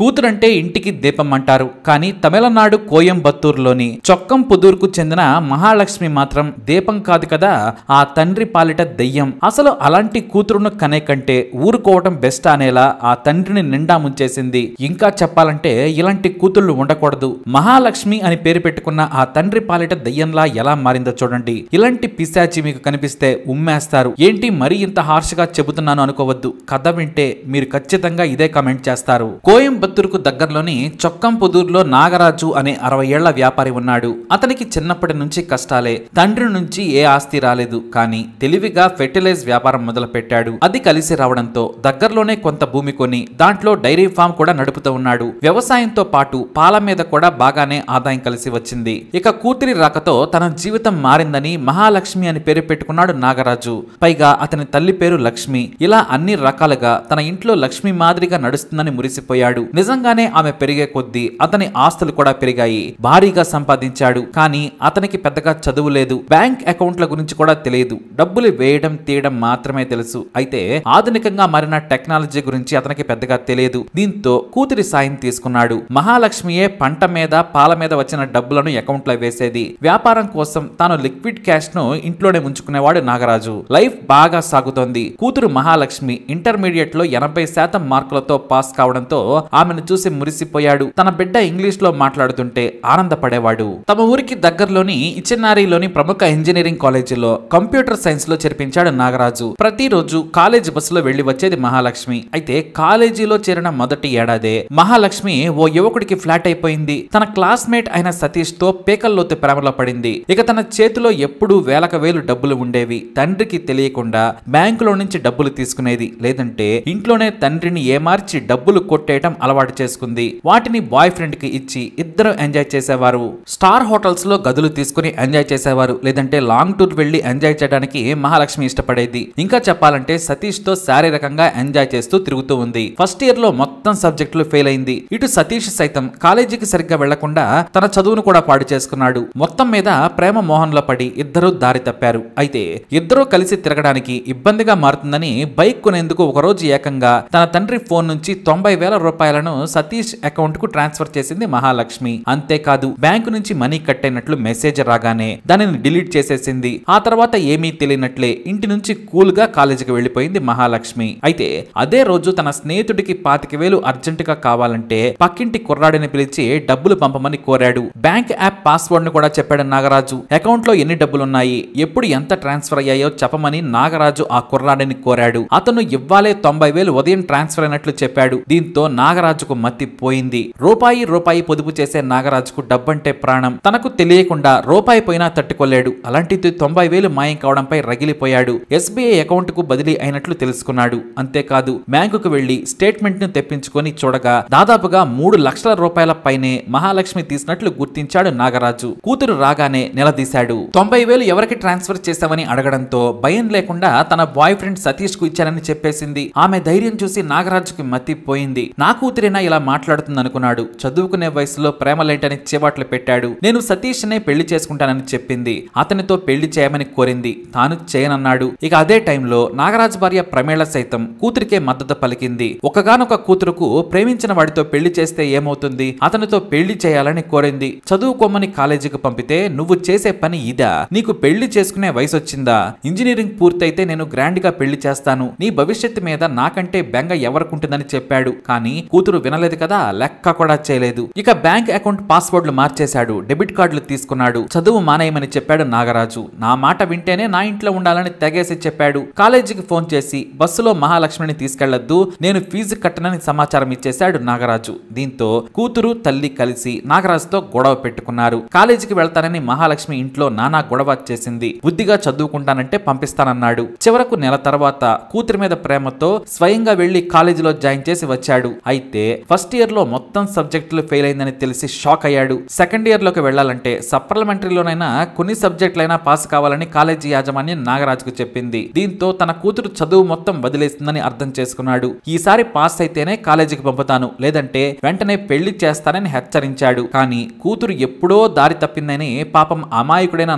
కూతురంటే ఇంటికి దీపం అంటారు కానీ తమిళనాడు కోయంబత్తూరులోని చొక్కం పుదూర్కు చెందిన మహాలక్ష్మి మాత్రం దీపం కాదు కదా ఆ తండ్రి పాలిట దెయ్యం అసలు అలాంటి కూతురును కనే కంటే ఊరుకోవటం బెస్ట్ అనేలా ఆ తండ్రిని నిండా ముంచేసింది ఇంకా చెప్పాలంటే ఇలాంటి కూతుళ్లు ఉండకూడదు మహాలక్ష్మి అని పేరు పెట్టుకున్న ఆ తండ్రి పాలిట దెయ్యంలా ఎలా మారిందో చూడండి ఇలాంటి పిశాచి మీకు కనిపిస్తే ఉమ్మేస్తారు ఏంటి మరీ ఇంత హార్ష్గా చెబుతున్నాను అనుకోవద్దు కథ వింటే మీరు ఖచ్చితంగా ఇదే కమెంట్ చేస్తారు కోయంబ కోయంబత్తూరుకు దగ్గరలోని చొక్కంపుదూరులో నాగరాజు అనే అరవై ఏళ్ల వ్యాపారి ఉన్నాడు అతనికి చిన్నప్పటి నుంచి కష్టాలే తండ్రి నుంచి ఏ ఆస్తి రాలేదు కానీ తెలివిగా ఫెర్టిలైజ్ వ్యాపారం మొదలుపెట్టాడు అది కలిసి రావడంతో దగ్గరలోనే కొంత భూమి కొని దాంట్లో డైరీ ఫామ్ కూడా నడుపుతూ ఉన్నాడు వ్యవసాయంతో పాటు పాల మీద కూడా బాగానే ఆదాయం కలిసి వచ్చింది ఇక కూతురి రాకతో తన జీవితం మారిందని మహాలక్ష్మి అని పేరు పెట్టుకున్నాడు నాగరాజు పైగా అతని తల్లి పేరు లక్ష్మి ఇలా అన్ని రకాలుగా తన ఇంట్లో లక్ష్మి మాదిరిగా నడుస్తుందని మురిసిపోయాడు నిజంగానే ఆమె పెరిగే కొద్దీ అతని ఆస్తులు కూడా పెరిగాయి భారీగా సంపాదించాడు కానీ అతనికి పెద్దగా చదువు లేదు బ్యాంక్ అకౌంట్ల గురించి కూడా తెలియదు డబ్బులు వేయడం తీయడం మాత్రమే తెలుసు అయితే ఆధునికంగా మారిన టెక్నాలజీ గురించి అతనికి పెద్దగా తెలియదు దీంతో కూతురి సాయం తీసుకున్నాడు మహాలక్ష్మియే పంట మీద పాల మీద వచ్చిన డబ్బులను అకౌంట్లో వేసేది వ్యాపారం కోసం తాను లిక్విడ్ క్యాష్ ను ఇంట్లోనే ఉంచుకునేవాడు నాగరాజు లైఫ్ బాగా సాగుతోంది కూతురు మహాలక్ష్మి ఇంటర్మీడియట్ లో ఎనభై శాతం మార్కులతో పాస్ కావడంతో ఆమెను చూసి మురిసిపోయాడు తన బిడ్డ ఇంగ్లీష్ లో మాట్లాడుతుంటే ఆనందపడేవాడు తమ ఊరికి దగ్గరలోని ఇచ్చినారిలోని ప్రముఖ ఇంజనీరింగ్ కాలేజీలో కంప్యూటర్ సైన్స్ లో చేర్పించాడు నాగరాజు ప్రతిరోజు కాలేజీ బస్సులో వెళ్లి వచ్చేది మహాలక్ష్మి అయితే కాలేజీలో చేరిన మొదటి ఏడాదే మహాలక్ష్మి ఓ యువకుడికి ఫ్లాట్ అయిపోయింది తన క్లాస్మేట్ అయిన సతీష్ తో పేకల్లోతు ప్రేమలో పడింది ఇక తన చేతిలో ఎప్పుడూ వేలకు వేలు డబ్బులు ఉండేవి తండ్రికి తెలియకుండా బ్యాంకులో నుంచి డబ్బులు తీసుకునేది లేదంటే ఇంట్లోనే తండ్రిని ఏమార్చి డబ్బులు కొట్టేయటం అలవాటు అలవాటు చేసుకుంది వాటిని బాయ్ ఫ్రెండ్ కి ఇచ్చి ఇద్దరు ఎంజాయ్ చేసేవారు స్టార్ హోటల్స్ లో గదులు తీసుకుని ఎంజాయ్ చేసేవారు లేదంటే లాంగ్ టూర్ వెళ్లి ఎంజాయ్ చేయడానికి మహాలక్ష్మి ఇష్టపడేది ఇంకా చెప్పాలంటే సతీష్ తో శారీరకంగా ఎంజాయ్ చేస్తూ తిరుగుతూ ఉంది ఫస్ట్ ఇయర్ లో మొత్తం సబ్జెక్టులు ఫెయిల్ అయింది ఇటు సతీష్ సైతం కాలేజీకి సరిగ్గా వెళ్లకుండా తన చదువును కూడా పాడు చేసుకున్నాడు మొత్తం మీద ప్రేమ మోహన్ లో పడి ఇద్దరూ దారి తప్పారు అయితే ఇద్దరూ కలిసి తిరగడానికి ఇబ్బందిగా మారుతుందని బైక్ కొనేందుకు ఒకరోజు ఏకంగా తన తండ్రి ఫోన్ నుంచి తొంభై వేల రూపాయలను ధనం సతీష్ కు ట్రాన్స్ఫర్ చేసింది మహాలక్ష్మి అంతేకాదు బ్యాంకు నుంచి మనీ కట్టైనట్లు మెసేజ్ రాగానే దానిని డిలీట్ చేసేసింది ఆ తర్వాత ఏమీ తెలియనట్లే ఇంటి నుంచి కూల్ గా కాలేజీకి వెళ్లిపోయింది మహాలక్ష్మి అయితే అదే రోజు తన స్నేహితుడికి పాతిక వేలు అర్జెంట్ గా కావాలంటే పక్కింటి కుర్రాడిని పిలిచి డబ్బులు పంపమని కోరాడు బ్యాంక్ యాప్ పాస్వర్డ్ ను కూడా చెప్పాడు నాగరాజు అకౌంట్ లో ఎన్ని డబ్బులున్నాయి ఎప్పుడు ఎంత ట్రాన్స్ఫర్ అయ్యాయో చెప్పమని నాగరాజు ఆ కుర్రాడిని కోరాడు అతను ఇవ్వాలే తొంభై వేలు ఉదయం ట్రాన్స్ఫర్ అయినట్లు చెప్పాడు దీంతో నాగరాజు నాగరాజుకు మత్తి పోయింది రూపాయి రూపాయి పొదుపు చేసే నాగరాజుకు డబ్బంటే ప్రాణం తనకు తెలియకుండా రూపాయి పోయినా తట్టుకోలేడు అలాంటిది తొంభై వేలు మాయం కావడంపై రగిలిపోయాడు ఎస్బీఐ అకౌంట్ కు బదిలీ అయినట్లు తెలుసుకున్నాడు అంతేకాదు బ్యాంకుకు వెళ్లి స్టేట్మెంట్ ను తెప్పించుకొని చూడగా దాదాపుగా మూడు లక్షల రూపాయల పైనే మహాలక్ష్మి తీసినట్లు గుర్తించాడు నాగరాజు కూతురు రాగానే నిలదీశాడు తొంభై వేలు ఎవరికి ట్రాన్స్ఫర్ చేశామని అడగడంతో భయం లేకుండా తన బాయ్ ఫ్రెండ్ సతీష్ కు ఇచ్చానని చెప్పేసింది ఆమె ధైర్యం చూసి నాగరాజుకి మత్తిపోయింది నా కూతురే ఎవరైనా ఇలా అనుకున్నాడు చదువుకునే వయసులో ప్రేమలేంటని చేవాట్లు పెట్టాడు నేను సతీష్ నే పెళ్లి చేసుకుంటానని చెప్పింది అతనితో పెళ్లి చేయమని కోరింది తాను చేయనన్నాడు ఇక అదే టైంలో నాగరాజ్ భార్య ప్రమేళ సైతం కూతురికే మద్దతు పలికింది ఒకగానొక కూతురుకు ప్రేమించిన వాడితో పెళ్లి చేస్తే ఏమవుతుంది అతనితో పెళ్లి చేయాలని కోరింది చదువుకోమని కాలేజీకి పంపితే నువ్వు చేసే పని ఇదా నీకు పెళ్లి చేసుకునే వయసు వచ్చిందా ఇంజనీరింగ్ పూర్తయితే నేను గ్రాండ్ గా పెళ్లి చేస్తాను నీ భవిష్యత్తు మీద నాకంటే బెంగ ఎవరుకుంటుందని చెప్పాడు కానీ కూతురు కూతురు వినలేదు కదా లెక్క కూడా చేయలేదు ఇక బ్యాంక్ అకౌంట్ పాస్వర్డ్లు మార్చేశాడు డెబిట్ కార్డులు తీసుకున్నాడు చదువు మానేయమని చెప్పాడు నాగరాజు నా మాట వింటేనే నా ఇంట్లో ఉండాలని తెగేసి చెప్పాడు కాలేజీకి ఫోన్ చేసి బస్సులో మహాలక్ష్మిని తీసుకెళ్లొద్దు నేను ఫీజు కట్టనని సమాచారం ఇచ్చేశాడు నాగరాజు దీంతో కూతురు తల్లి కలిసి నాగరాజుతో గొడవ పెట్టుకున్నారు కాలేజీకి వెళ్తానని మహాలక్ష్మి ఇంట్లో నానా గొడవ చేసింది బుద్ధిగా చదువుకుంటానంటే పంపిస్తానన్నాడు చివరకు నెల తర్వాత కూతురు మీద ప్రేమతో స్వయంగా వెళ్లి కాలేజీలో జాయిన్ చేసి వచ్చాడు అయితే అయితే ఫస్ట్ ఇయర్ లో మొత్తం సబ్జెక్టులు ఫెయిల్ అయిందని తెలిసి షాక్ అయ్యాడు సెకండ్ ఇయర్ లోకి వెళ్లాలంటే సప్లిమెంటరీలోనైనా కొన్ని సబ్జెక్టులైనా పాస్ కావాలని కాలేజీ యాజమాన్యం కు చెప్పింది దీంతో తన కూతురు చదువు మొత్తం వదిలేసిందని అర్థం చేసుకున్నాడు ఈసారి పాస్ అయితేనే కాలేజీకి పంపుతాను లేదంటే వెంటనే పెళ్లి చేస్తానని హెచ్చరించాడు కానీ కూతురు ఎప్పుడో దారి తప్పిందని పాపం అమాయకుడైన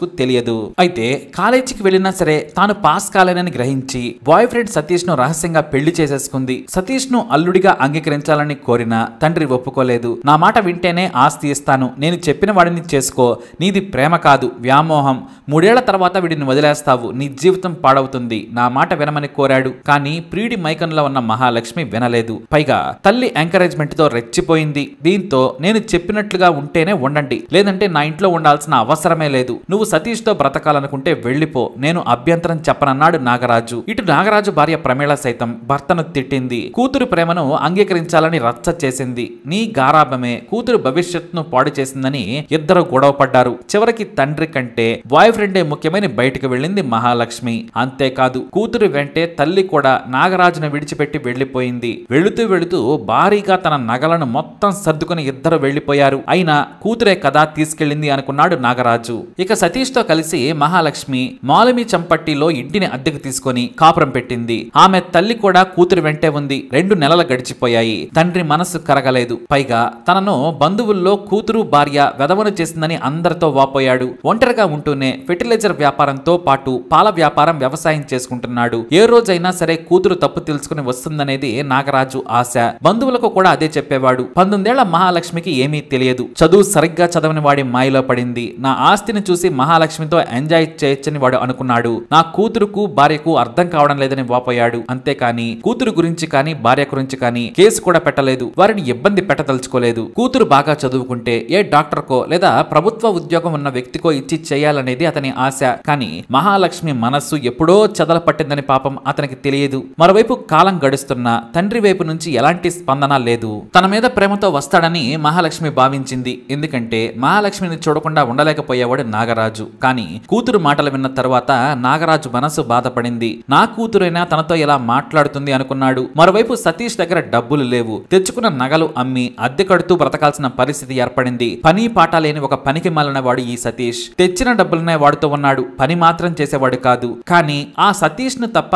కు తెలియదు అయితే కాలేజీకి వెళ్ళినా సరే తాను పాస్ కాలేనని గ్రహించి బాయ్ ఫ్రెండ్ సతీష్ ను రహస్యంగా పెళ్లి చేసేసుకుంది సతీష్ ను అల్లుడిగా అంగీకరించాలని కోరినా తండ్రి ఒప్పుకోలేదు నా మాట వింటేనే ఆస్తి ఇస్తాను నేను చెప్పిన వాడిని చేసుకో నీది ప్రేమ కాదు వ్యామోహం మూడేళ్ల తర్వాత వీడిని వదిలేస్తావు నీ జీవితం పాడవుతుంది నా మాట వినమని కోరాడు కానీ ప్రీడి మైకంలో ఉన్న మహాలక్ష్మి వినలేదు పైగా తల్లి ఎంకరేజ్మెంట్తో రెచ్చిపోయింది దీంతో నేను చెప్పినట్లుగా ఉంటేనే ఉండండి లేదంటే నా ఇంట్లో ఉండాల్సిన అవసరమే లేదు నువ్వు సతీష్తో బ్రతకాలనుకుంటే వెళ్ళిపో నేను అభ్యంతరం చెప్పనన్నాడు నాగరాజు ఇటు నాగరాజు భార్య ప్రమేళ సైతం భర్తను తిట్టింది కూతురు ప్రేమను అంగీ అంగీకరించాలని రచ్చ చేసింది నీ గారాభమే కూతురు భవిష్యత్తును పాడు చేసిందని ఇద్దరు గొడవ పడ్డారు చివరికి తండ్రి కంటే బాయ్ ఫ్రెండే ముఖ్యమైన బయటకు వెళ్ళింది మహాలక్ష్మి అంతేకాదు కూతురు వెంటే తల్లి కూడా నాగరాజును విడిచిపెట్టి వెళ్లిపోయింది వెళుతూ వెళుతూ భారీగా తన నగలను మొత్తం సర్దుకుని ఇద్దరు వెళ్లిపోయారు అయినా కూతురే కదా తీసుకెళ్లింది అనుకున్నాడు నాగరాజు ఇక సతీష్ తో కలిసి మహాలక్ష్మి మాలమి చంపట్టిలో ఇంటిని అద్దెకు తీసుకుని కాపురం పెట్టింది ఆమె తల్లి కూడా కూతురు వెంటే ఉంది రెండు నెలలు గడిచిపోయాయి పడిపోయాయి తండ్రి మనస్సు కరగలేదు పైగా తనను బంధువుల్లో కూతురు భార్య వెధవను చేసిందని అందరితో వాపోయాడు ఒంటరిగా ఉంటూనే ఫెర్టిలైజర్ వ్యాపారంతో పాటు పాల వ్యాపారం వ్యవసాయం చేసుకుంటున్నాడు ఏ రోజైనా సరే కూతురు తప్పు తెలుసుకుని వస్తుందనేది నాగరాజు ఆశ బంధువులకు కూడా అదే చెప్పేవాడు పంతొమ్మిదేళ్ల మహాలక్ష్మికి ఏమీ తెలియదు చదువు సరిగ్గా చదవని వాడి మాయలో పడింది నా ఆస్తిని చూసి మహాలక్ష్మితో ఎంజాయ్ చేయొచ్చని వాడు అనుకున్నాడు నా కూతురుకు భార్యకు అర్థం కావడం లేదని వాపోయాడు అంతేకాని కూతురు గురించి కానీ భార్య గురించి కానీ కేసు కూడా పెట్టలేదు వారిని ఇబ్బంది పెట్టదలుచుకోలేదు కూతురు బాగా చదువుకుంటే ఏ డాక్టర్కో లేదా ప్రభుత్వ ఉద్యోగం ఉన్న వ్యక్తికో ఇచ్చి చేయాలనేది అతని ఆశ కానీ మహాలక్ష్మి మనస్సు ఎప్పుడో చదల పట్టిందని పాపం అతనికి తెలియదు మరోవైపు కాలం గడుస్తున్నా తండ్రి వైపు నుంచి ఎలాంటి స్పందన లేదు తన మీద ప్రేమతో వస్తాడని మహాలక్ష్మి భావించింది ఎందుకంటే మహాలక్ష్మిని చూడకుండా ఉండలేకపోయేవాడు నాగరాజు కానీ కూతురు మాటలు విన్న తర్వాత నాగరాజు మనసు బాధపడింది నా కూతురైనా తనతో ఎలా మాట్లాడుతుంది అనుకున్నాడు మరోవైపు సతీష్ దగ్గర డబ్బు డబ్బులు లేవు తెచ్చుకున్న నగలు అమ్మి అద్దె కడుతూ బ్రతకాల్సిన పరిస్థితి ఏర్పడింది పని పాట లేని ఒక పనికి వాడు ఈ సతీష్ తెచ్చిన డబ్బులనే వాడుతూ ఉన్నాడు పని మాత్రం చేసేవాడు కాదు కానీ ఆ సతీష్ ను తప్ప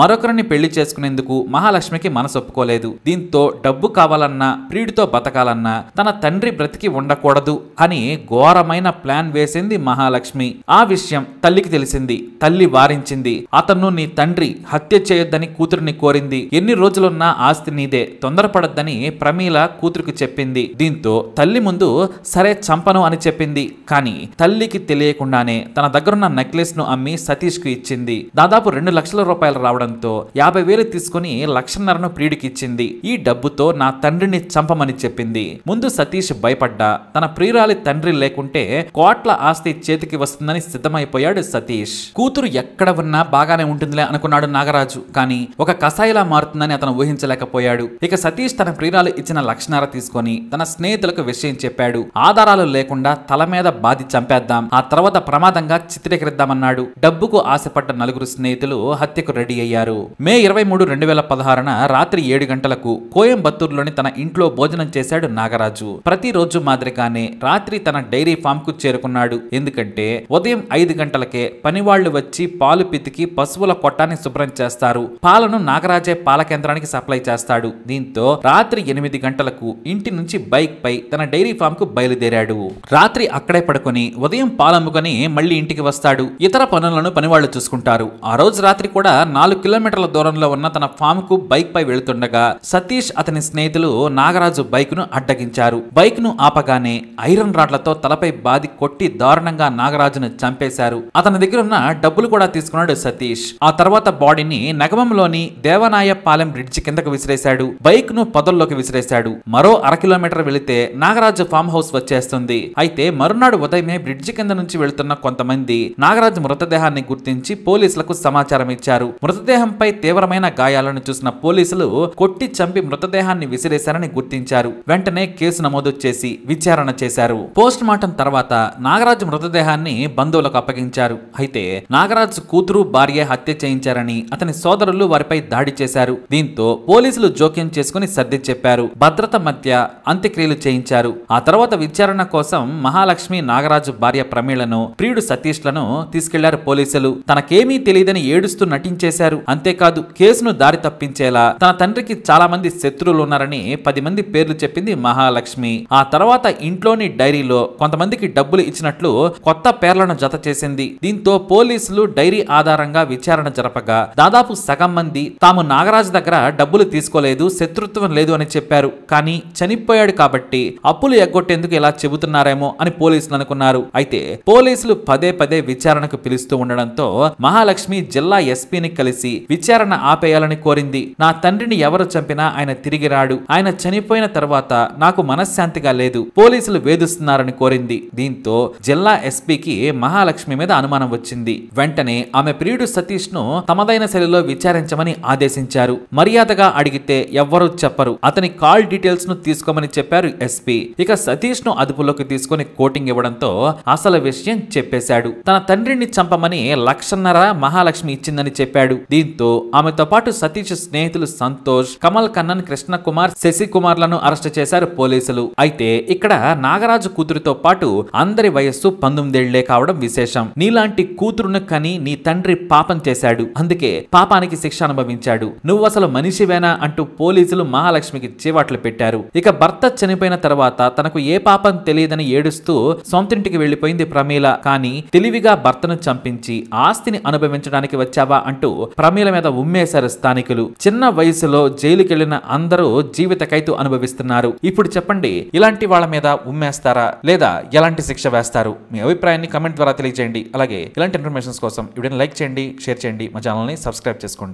మరొకరిని పెళ్లి చేసుకునేందుకు మహాలక్ష్మికి మనసొప్పుకోలేదు దీంతో డబ్బు కావాలన్నా ప్రీడితో బతకాలన్నా తన తండ్రి బ్రతికి ఉండకూడదు అని ఘోరమైన ప్లాన్ వేసింది మహాలక్ష్మి ఆ విషయం తల్లికి తెలిసింది తల్లి వారించింది అతను నీ తండ్రి హత్య చేయొద్దని కూతురిని కోరింది ఎన్ని రోజులున్నా ఆస్తి నీదే తొందరపడద్దని ప్రమీల కూతురుకు చెప్పింది దీంతో తల్లి ముందు సరే చంపను అని చెప్పింది కానీ తల్లికి తెలియకుండానే తన దగ్గరున్న నెక్లెస్ ను అమ్మి సతీష్ కు ఇచ్చింది దాదాపు రెండు లక్షల రూపాయలు రావడంతో యాభై వేలు తీసుకుని లక్షన్నరను ప్రియుడికి ఇచ్చింది ఈ డబ్బుతో నా తండ్రిని చంపమని చెప్పింది ముందు సతీష్ భయపడ్డా తన ప్రియురాలి తండ్రి లేకుంటే కోట్ల ఆస్తి చేతికి వస్తుందని సిద్ధమైపోయాడు సతీష్ కూతురు ఎక్కడ ఉన్నా బాగానే ఉంటుందిలే అనుకున్నాడు నాగరాజు కానీ ఒక కసాయిలా మారుతుందని అతను ఊహించలేకపోయాడు ఇక సతీష్ తన ప్రియురాలు ఇచ్చిన లక్షణాల తీసుకొని తన స్నేహితులకు విషయం చెప్పాడు ఆధారాలు లేకుండా తల మీద బాధి చంపేద్దాం ఆ తర్వాత ప్రమాదంగా చిత్రీకరిద్దామన్నాడు డబ్బుకు ఆశపడ్డ నలుగురు స్నేహితులు హత్యకు రెడీ అయ్యారు మే ఇరవై మూడు రెండు వేల పదహారున రాత్రి ఏడు గంటలకు కోయంబత్తూరులోని తన ఇంట్లో భోజనం చేశాడు నాగరాజు ప్రతిరోజు మాదిరిగానే రాత్రి తన డైరీ ఫామ్ కు చేరుకున్నాడు ఎందుకంటే ఉదయం ఐదు గంటలకే పనివాళ్లు వచ్చి పాలు పితికి పశువుల కొట్టాన్ని శుభ్రం చేస్తారు పాలను నాగరాజే పాల కేంద్రానికి సప్లై చేస్తాడు దీంతో రాత్రి ఎనిమిది గంటలకు ఇంటి నుంచి బైక్ పై తన డైరీ ఫామ్ కు బయలుదేరాడు రాత్రి అక్కడే పడుకొని ఉదయం పాలమ్ముకొని మళ్లీ ఇంటికి వస్తాడు ఇతర పనులను పనివాళ్లు చూసుకుంటారు ఆ రోజు రాత్రి కూడా నాలుగు కిలోమీటర్ల దూరంలో ఉన్న తన ఫామ్ కు బైక్ పై వెళుతుండగా సతీష్ అతని స్నేహితులు నాగరాజు బైక్ ను అడ్డగించారు బైక్ ను ఆపగానే ఐరన్ రాడ్లతో తలపై బాది కొట్టి దారుణంగా నాగరాజును చంపేశారు అతని దగ్గర ఉన్న డబ్బులు కూడా తీసుకున్నాడు సతీష్ ఆ తర్వాత బాడీని నగమంలోని దేవనాయ పాలెం బ్రిడ్జ్ కిందకు విసిరేశాడు బైక్ ను పొదల్లోకి విసిరేశాడు మరో అర కిలోమీటర్ వెళితే నాగరాజు ఫామ్ హౌస్ వచ్చేస్తుంది అయితే మరునాడు ఉదయమే బ్రిడ్జి కింద నుంచి వెళుతున్న కొంతమంది నాగరాజు మృతదేహాన్ని గుర్తించి పోలీసులకు సమాచారం ఇచ్చారు మృతదేహంపై తీవ్రమైన గాయాలను చూసిన పోలీసులు కొట్టి చంపి మృతదేహాన్ని విసిరేశారని గుర్తించారు వెంటనే కేసు నమోదు చేసి విచారణ చేశారు పోస్ట్ మార్టం తర్వాత నాగరాజు మృతదేహాన్ని బంధువులకు అప్పగించారు అయితే నాగరాజు కూతురు భార్య హత్య చేయించారని అతని సోదరులు వారిపై దాడి చేశారు దీంతో పోలీసులు జోక్యం స్వాధీనం చేసుకుని సర్ది చెప్పారు భద్రత మధ్య అంత్యక్రియలు చేయించారు ఆ తర్వాత విచారణ కోసం మహాలక్ష్మి నాగరాజు భార్య ప్రమీళను ప్రియుడు సతీష్లను తీసుకెళ్లారు పోలీసులు తనకేమీ తెలియదని ఏడుస్తూ నటించేశారు అంతేకాదు కేసును దారి తప్పించేలా తన తండ్రికి చాలా మంది శత్రువులు ఉన్నారని పది మంది పేర్లు చెప్పింది మహాలక్ష్మి ఆ తర్వాత ఇంట్లోని డైరీలో కొంతమందికి డబ్బులు ఇచ్చినట్లు కొత్త పేర్లను జత చేసింది దీంతో పోలీసులు డైరీ ఆధారంగా విచారణ జరపగా దాదాపు సగం మంది తాము నాగరాజు దగ్గర డబ్బులు తీసుకోలేదు శత్రుత్వం లేదు అని చెప్పారు కానీ చనిపోయాడు కాబట్టి అప్పులు ఎగ్గొట్టేందుకు ఇలా చెబుతున్నారేమో అని పోలీసులు అనుకున్నారు అయితే పోలీసులు పదే పదే విచారణకు పిలుస్తూ ఉండడంతో మహాలక్ష్మి జిల్లా ఎస్పీని కలిసి విచారణ ఆపేయాలని కోరింది నా తండ్రిని ఎవరు చంపినా ఆయన తిరిగి రాడు ఆయన చనిపోయిన తర్వాత నాకు మనశ్శాంతిగా లేదు పోలీసులు వేధిస్తున్నారని కోరింది దీంతో జిల్లా ఎస్పీకి మహాలక్ష్మి మీద అనుమానం వచ్చింది వెంటనే ఆమె ప్రియుడు సతీష్ ను తమదైన శైలిలో విచారించమని ఆదేశించారు మర్యాదగా అడిగితే ఎవ్వరూ చెప్పరు అతని కాల్ డీటెయిల్స్ ను తీసుకోమని చెప్పారు ఎస్పీ ఇక సతీష్ ను అదుపులోకి తీసుకుని కోటింగ్ ఇవ్వడంతో అసలు విషయం చెప్పేశాడు తన తండ్రిని చంపమని లక్షన్నర మహాలక్ష్మి ఇచ్చిందని చెప్పాడు దీంతో ఆమెతో పాటు సతీష్ స్నేహితులు సంతోష్ కమల్ కన్నన్ కృష్ణ కుమార్ శశి కుమార్ లను అరెస్ట్ చేశారు పోలీసులు అయితే ఇక్కడ నాగరాజు కూతురితో పాటు అందరి వయస్సు పంతొమ్మిదేళ్లే కావడం విశేషం నీలాంటి కూతురును కని నీ తండ్రి పాపం చేశాడు అందుకే పాపానికి శిక్ష అనుభవించాడు నువ్వు అసలు మనిషివేనా అంటూ పోలీసు పోలీసులు మహాలక్ష్మికి చేవాట్లు పెట్టారు ఇక భర్త చనిపోయిన తర్వాత తనకు ఏ పాపం తెలియదని ఏడుస్తూ సొంతింటికి వెళ్లిపోయింది ప్రమీల కానీ తెలివిగా భర్తను చంపించి ఆస్తిని అనుభవించడానికి వచ్చావా అంటూ ప్రమీల మీద ఉమ్మేశారు స్థానికులు చిన్న వయసులో జైలుకెళ్లిన అందరూ జీవిత ఖైతు అనుభవిస్తున్నారు ఇప్పుడు చెప్పండి ఇలాంటి వాళ్ళ మీద ఉమ్మేస్తారా లేదా ఎలాంటి శిక్ష వేస్తారు మీ అభిప్రాయాన్ని కమెంట్ ద్వారా తెలియజేయండి అలాగే ఇలాంటి ఇన్ఫర్మేషన్స్ కోసం వీడియోని లైక్ చేయండి షేర్ చేయండి మా ఛానల్ని సబ్స్క్రైబ్ చేసుకోండి